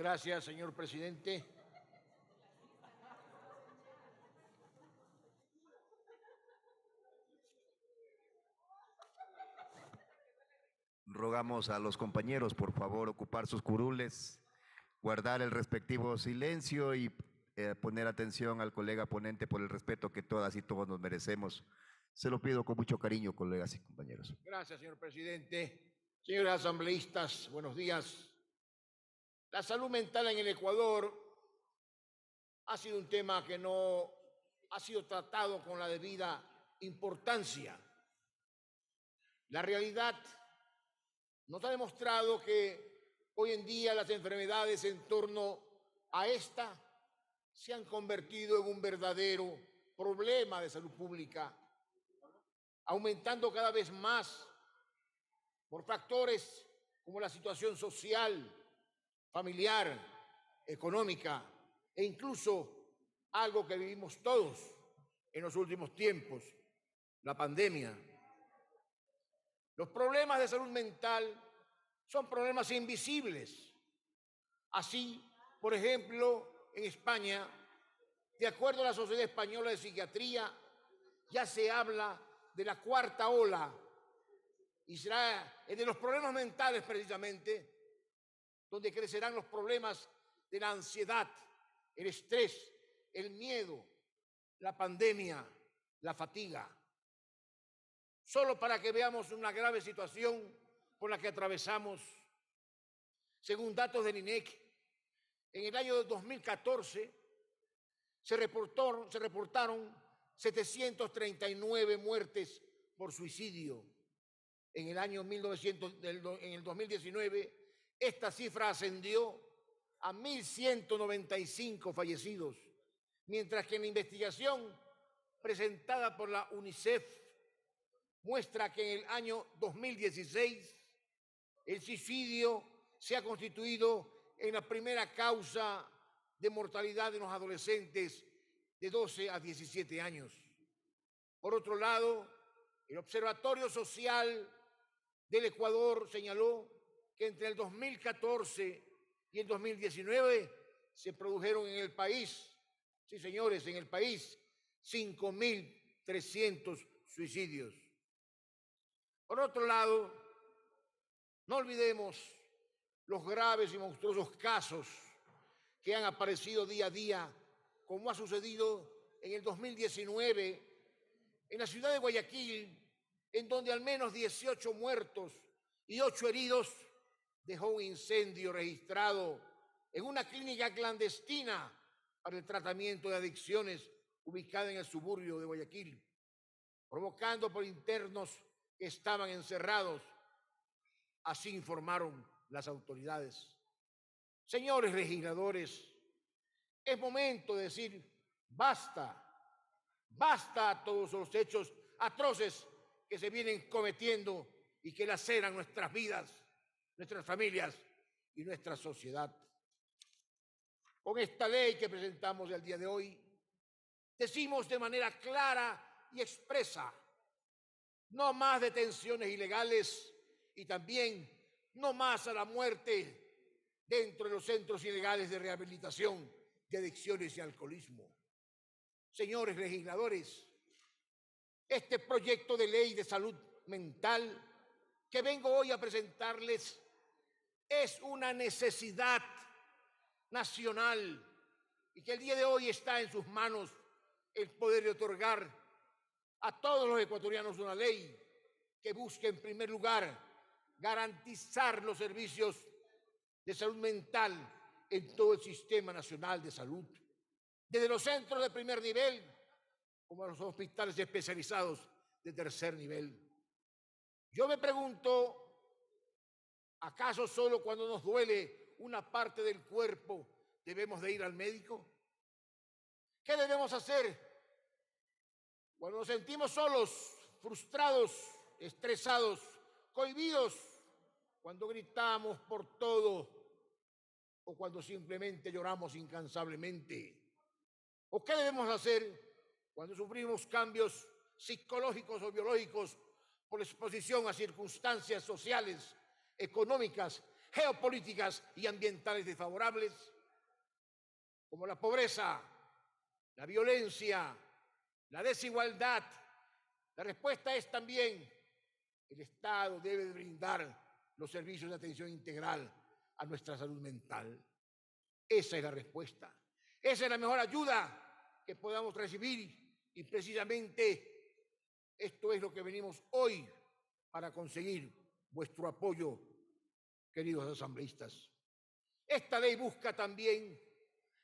Gracias, señor presidente. Rogamos a los compañeros, por favor, ocupar sus curules, guardar el respectivo silencio y eh, poner atención al colega ponente por el respeto que todas y todos nos merecemos. Se lo pido con mucho cariño, colegas y compañeros. Gracias, señor presidente. Señores asambleístas, buenos días. La salud mental en el Ecuador ha sido un tema que no ha sido tratado con la debida importancia. La realidad nos ha demostrado que hoy en día las enfermedades en torno a esta se han convertido en un verdadero problema de salud pública, aumentando cada vez más por factores como la situación social, familiar, económica e incluso algo que vivimos todos en los últimos tiempos, la pandemia. Los problemas de salud mental son problemas invisibles. Así, por ejemplo, en España, de acuerdo a la Sociedad Española de Psiquiatría, ya se habla de la cuarta ola y será eh, de los problemas mentales precisamente donde crecerán los problemas de la ansiedad, el estrés, el miedo, la pandemia, la fatiga. Solo para que veamos una grave situación por la que atravesamos. Según datos del INEC, en el año 2014 se, reportó, se reportaron 739 muertes por suicidio. En el año en el 2019 esta cifra ascendió a 1.195 fallecidos, mientras que la investigación presentada por la UNICEF muestra que en el año 2016 el suicidio se ha constituido en la primera causa de mortalidad de los adolescentes de 12 a 17 años. Por otro lado, el Observatorio Social del Ecuador señaló que entre el 2014 y el 2019 se produjeron en el país, sí señores, en el país, 5.300 suicidios. Por otro lado, no olvidemos los graves y monstruosos casos que han aparecido día a día, como ha sucedido en el 2019 en la ciudad de Guayaquil, en donde al menos 18 muertos y 8 heridos dejó un incendio registrado en una clínica clandestina para el tratamiento de adicciones ubicada en el suburbio de Guayaquil, provocando por internos que estaban encerrados. Así informaron las autoridades. Señores legisladores, es momento de decir basta, basta a todos los hechos atroces que se vienen cometiendo y que laceran nuestras vidas nuestras familias y nuestra sociedad. Con esta ley que presentamos el día de hoy, decimos de manera clara y expresa, no más detenciones ilegales y también no más a la muerte dentro de los centros ilegales de rehabilitación de adicciones y alcoholismo. Señores legisladores, este proyecto de ley de salud mental que vengo hoy a presentarles es una necesidad nacional y que el día de hoy está en sus manos el poder de otorgar a todos los ecuatorianos una ley que busque en primer lugar garantizar los servicios de salud mental en todo el sistema nacional de salud, desde los centros de primer nivel como a los hospitales especializados de tercer nivel. Yo me pregunto ¿Acaso solo cuando nos duele una parte del cuerpo debemos de ir al médico? ¿Qué debemos hacer cuando nos sentimos solos, frustrados, estresados, cohibidos, cuando gritamos por todo o cuando simplemente lloramos incansablemente? ¿O qué debemos hacer cuando sufrimos cambios psicológicos o biológicos por exposición a circunstancias sociales económicas, geopolíticas y ambientales desfavorables, como la pobreza, la violencia, la desigualdad. La respuesta es también, el Estado debe brindar los servicios de atención integral a nuestra salud mental. Esa es la respuesta. Esa es la mejor ayuda que podamos recibir y precisamente esto es lo que venimos hoy para conseguir vuestro apoyo queridos asambleístas. Esta ley busca también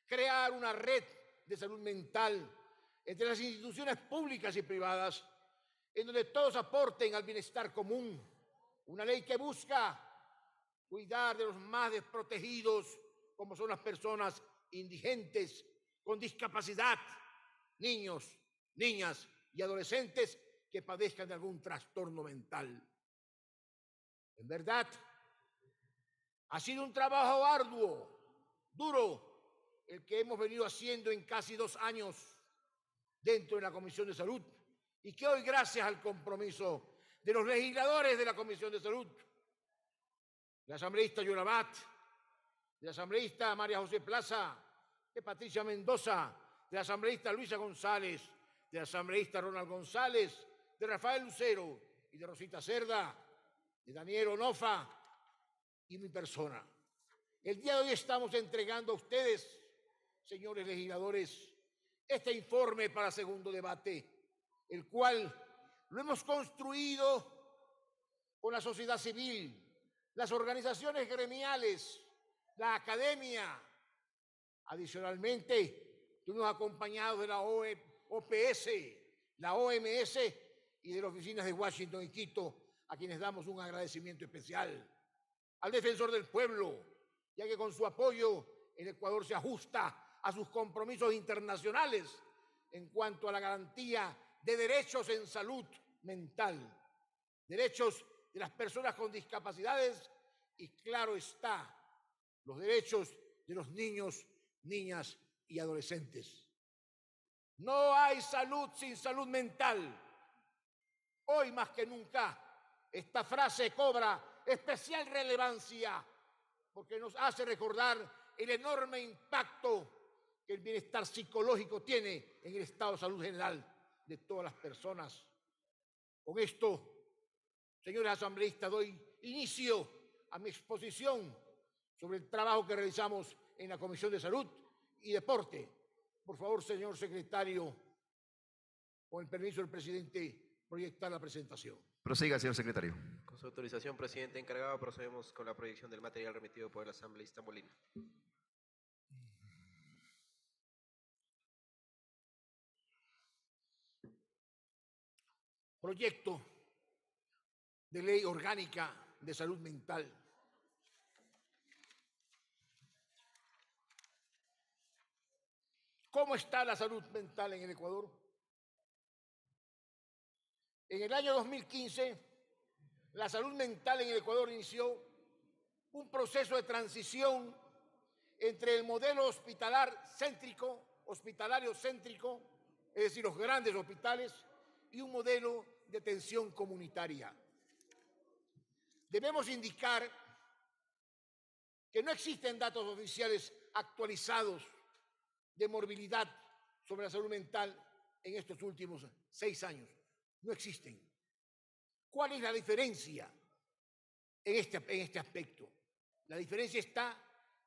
crear una red de salud mental entre las instituciones públicas y privadas, en donde todos aporten al bienestar común. Una ley que busca cuidar de los más desprotegidos, como son las personas indigentes, con discapacidad, niños, niñas y adolescentes que padezcan de algún trastorno mental. En verdad, ha sido un trabajo arduo, duro, el que hemos venido haciendo en casi dos años dentro de la Comisión de Salud y que hoy, gracias al compromiso de los legisladores de la Comisión de Salud, de la asambleísta Yurabat, de la asambleísta María José Plaza, de Patricia Mendoza, de la asambleísta Luisa González, de la asambleísta Ronald González, de Rafael Lucero y de Rosita Cerda, de Daniel Onofa, y mi persona. El día de hoy estamos entregando a ustedes, señores legisladores, este informe para segundo debate, el cual lo hemos construido con la sociedad civil, las organizaciones gremiales, la academia. Adicionalmente, tuvimos acompañados de la OPS, e, la OMS y de las oficinas de Washington y Quito, a quienes damos un agradecimiento especial al defensor del pueblo, ya que con su apoyo el Ecuador se ajusta a sus compromisos internacionales en cuanto a la garantía de derechos en salud mental, derechos de las personas con discapacidades y claro está, los derechos de los niños, niñas y adolescentes. No hay salud sin salud mental. Hoy más que nunca, esta frase cobra especial relevancia porque nos hace recordar el enorme impacto que el bienestar psicológico tiene en el estado de salud general de todas las personas. Con esto, señores asambleístas, doy inicio a mi exposición sobre el trabajo que realizamos en la Comisión de Salud y Deporte. Por favor, señor secretario, con el permiso del presidente, proyectar la presentación. Prosiga, señor secretario su autorización, presidente encargado, procedemos con la proyección del material remitido por el asambleísta Molina. Proyecto de ley orgánica de salud mental. ¿Cómo está la salud mental en el Ecuador? En el año 2015 la salud mental en el Ecuador inició un proceso de transición entre el modelo hospitalar céntrico, hospitalario céntrico, es decir, los grandes hospitales, y un modelo de atención comunitaria. Debemos indicar que no existen datos oficiales actualizados de morbilidad sobre la salud mental en estos últimos seis años. No existen. ¿Cuál es la diferencia en este, en este aspecto? La diferencia está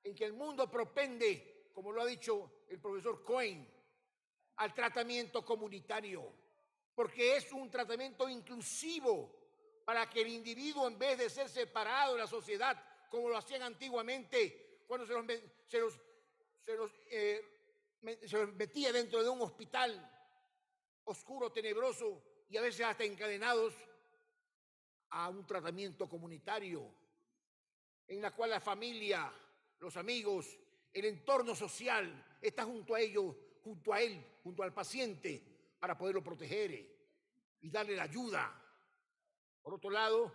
en que el mundo propende, como lo ha dicho el profesor Cohen, al tratamiento comunitario, porque es un tratamiento inclusivo para que el individuo, en vez de ser separado de la sociedad, como lo hacían antiguamente, cuando se los, se los, eh, se los metía dentro de un hospital oscuro, tenebroso y a veces hasta encadenados, a un tratamiento comunitario, en la cual la familia, los amigos, el entorno social está junto a ellos, junto a él, junto al paciente, para poderlo proteger y darle la ayuda. Por otro lado,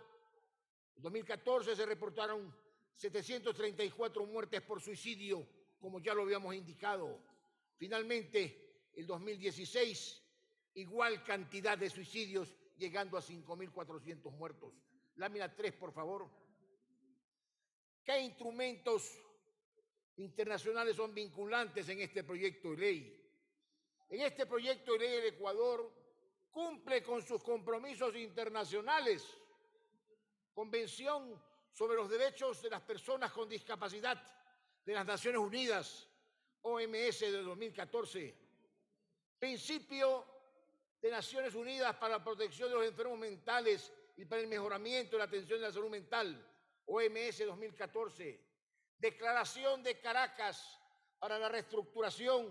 en 2014 se reportaron 734 muertes por suicidio, como ya lo habíamos indicado. Finalmente, en 2016, igual cantidad de suicidios llegando a 5.400 muertos. Lámina 3, por favor. ¿Qué instrumentos internacionales son vinculantes en este proyecto de ley? En este proyecto de ley el Ecuador cumple con sus compromisos internacionales. Convención sobre los derechos de las personas con discapacidad de las Naciones Unidas, OMS de 2014. Principio de Naciones Unidas para la Protección de los Enfermos Mentales y para el Mejoramiento de la Atención de la Salud Mental, OMS 2014. Declaración de Caracas para la reestructuración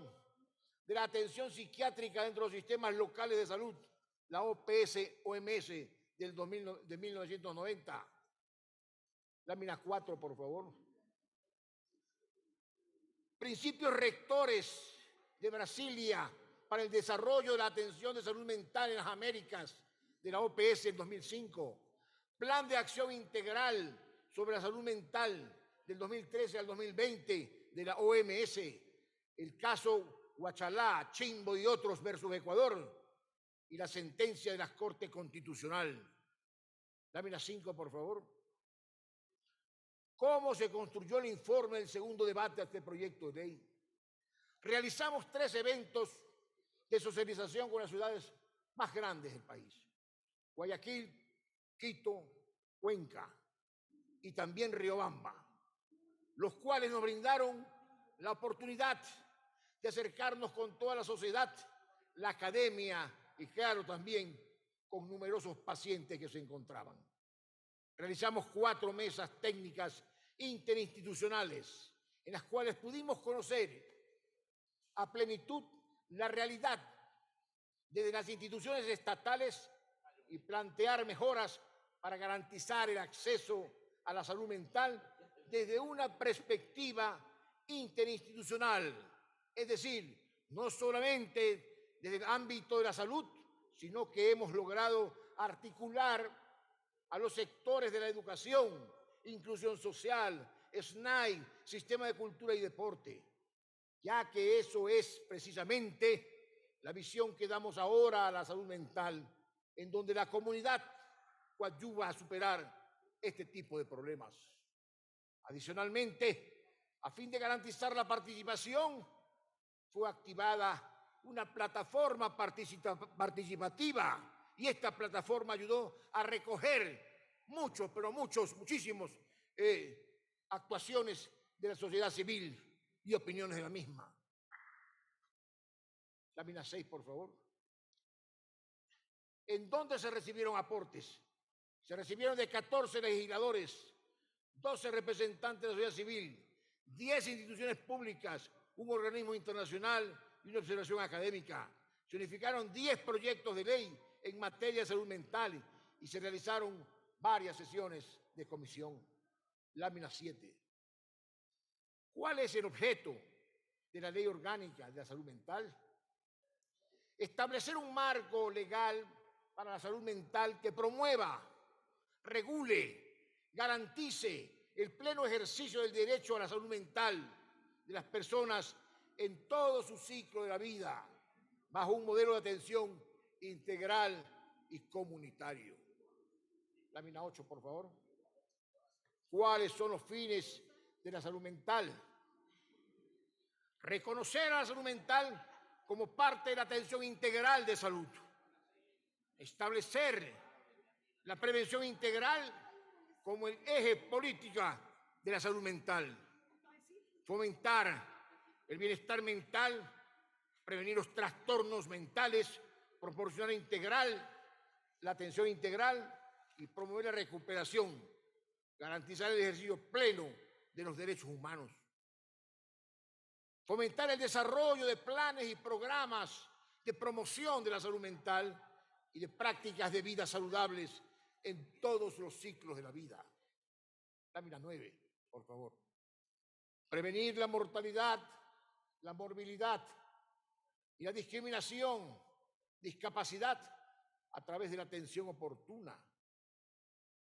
de la atención psiquiátrica dentro de los sistemas locales de salud, la OPS OMS del de 1990. Lámina 4, por favor. Principios rectores de Brasilia para el desarrollo de la atención de salud mental en las Américas de la OPS en 2005, Plan de Acción Integral sobre la Salud Mental del 2013 al 2020 de la OMS, el caso Huachalá, Chimbo y otros versus Ecuador y la sentencia de la Corte Constitucional. Dame las cinco, por favor. ¿Cómo se construyó el informe del segundo debate a este proyecto de ley? Realizamos tres eventos de socialización con las ciudades más grandes del país. Guayaquil, Quito, Cuenca y también Riobamba, los cuales nos brindaron la oportunidad de acercarnos con toda la sociedad, la academia y claro también con numerosos pacientes que se encontraban. Realizamos cuatro mesas técnicas interinstitucionales en las cuales pudimos conocer a plenitud la realidad desde las instituciones estatales y plantear mejoras para garantizar el acceso a la salud mental desde una perspectiva interinstitucional, es decir, no solamente desde el ámbito de la salud, sino que hemos logrado articular a los sectores de la educación, inclusión social, SNAI, sistema de cultura y deporte ya que eso es precisamente la visión que damos ahora a la salud mental, en donde la comunidad coadyuva a superar este tipo de problemas. Adicionalmente, a fin de garantizar la participación, fue activada una plataforma participativa y esta plataforma ayudó a recoger muchos, pero muchos, muchísimos eh, actuaciones de la sociedad civil y opiniones de la misma. Lámina 6, por favor. ¿En dónde se recibieron aportes? Se recibieron de 14 legisladores, 12 representantes de la sociedad civil, 10 instituciones públicas, un organismo internacional y una observación académica. Se unificaron 10 proyectos de ley en materia de salud mental y se realizaron varias sesiones de comisión. Lámina 7. ¿Cuál es el objeto de la ley orgánica de la salud mental? Establecer un marco legal para la salud mental que promueva, regule, garantice el pleno ejercicio del derecho a la salud mental de las personas en todo su ciclo de la vida, bajo un modelo de atención integral y comunitario. Lámina 8, por favor. ¿Cuáles son los fines de la salud mental. Reconocer a la salud mental como parte de la atención integral de salud. Establecer la prevención integral como el eje política de la salud mental. Fomentar el bienestar mental, prevenir los trastornos mentales, proporcionar integral la atención integral y promover la recuperación, garantizar el ejercicio pleno de los derechos humanos. Fomentar el desarrollo de planes y programas de promoción de la salud mental y de prácticas de vida saludables en todos los ciclos de la vida. Lámina 9, por favor. Prevenir la mortalidad, la morbilidad y la discriminación, discapacidad a través de la atención oportuna.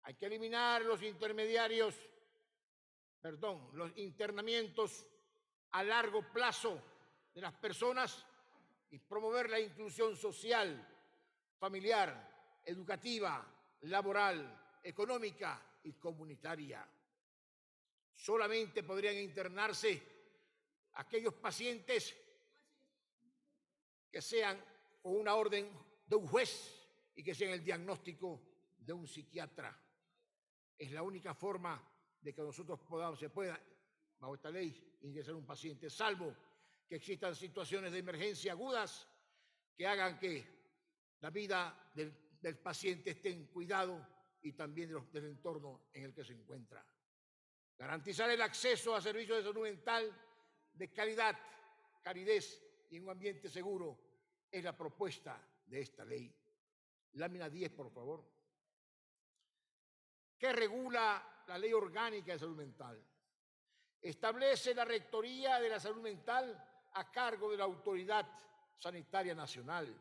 Hay que eliminar los intermediarios perdón, los internamientos a largo plazo de las personas y promover la inclusión social, familiar, educativa, laboral, económica y comunitaria. Solamente podrían internarse aquellos pacientes que sean con una orden de un juez y que sean el diagnóstico de un psiquiatra. Es la única forma de que nosotros podamos, se pueda, bajo esta ley, ingresar un paciente, salvo que existan situaciones de emergencia agudas que hagan que la vida del, paciente esté en cuidado y también del entorno en el que se encuentra. Garantizar el acceso a servicios de salud mental de calidad, calidez y en un ambiente seguro es la propuesta de esta ley. Lámina 10, por favor. qué regula la ley orgánica de salud mental. Establece la Rectoría de la Salud Mental a cargo de la Autoridad Sanitaria Nacional.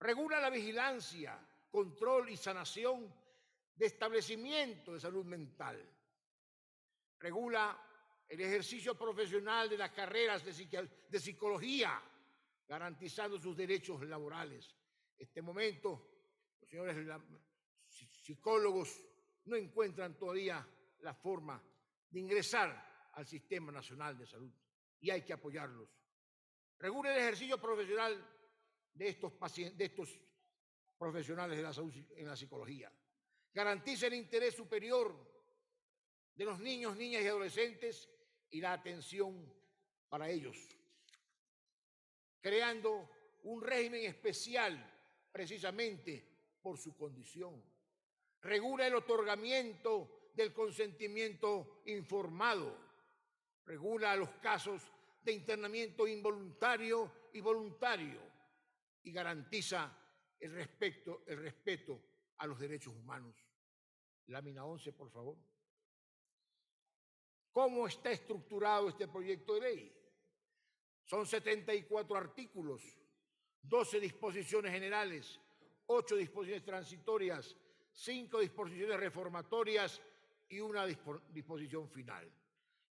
Regula la vigilancia, control y sanación de establecimiento de salud mental. Regula el ejercicio profesional de las carreras de, de psicología, garantizando sus derechos laborales. En este momento, los señores psicólogos no encuentran todavía la forma de ingresar al Sistema Nacional de Salud y hay que apoyarlos. Regule el ejercicio profesional de estos, de estos profesionales de la salud en la psicología. Garantice el interés superior de los niños, niñas y adolescentes y la atención para ellos, creando un régimen especial precisamente por su condición regula el otorgamiento del consentimiento informado, regula los casos de internamiento involuntario y voluntario y garantiza el respeto, el respeto a los derechos humanos. Lámina 11, por favor. ¿Cómo está estructurado este proyecto de ley? Son 74 artículos, 12 disposiciones generales, 8 disposiciones transitorias, cinco disposiciones reformatorias y una disposición final.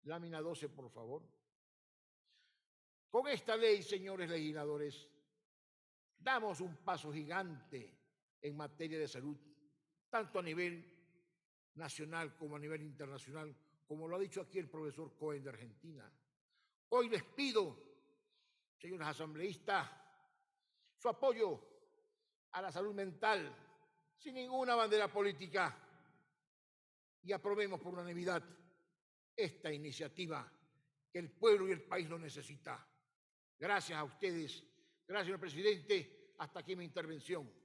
Lámina 12, por favor. Con esta ley, señores legisladores, damos un paso gigante en materia de salud, tanto a nivel nacional como a nivel internacional, como lo ha dicho aquí el profesor Cohen de Argentina. Hoy les pido, señores asambleístas, su apoyo a la salud mental sin ninguna bandera política y aprobemos por unanimidad esta iniciativa que el pueblo y el país lo necesita. Gracias a ustedes. Gracias, presidente. Hasta aquí mi intervención.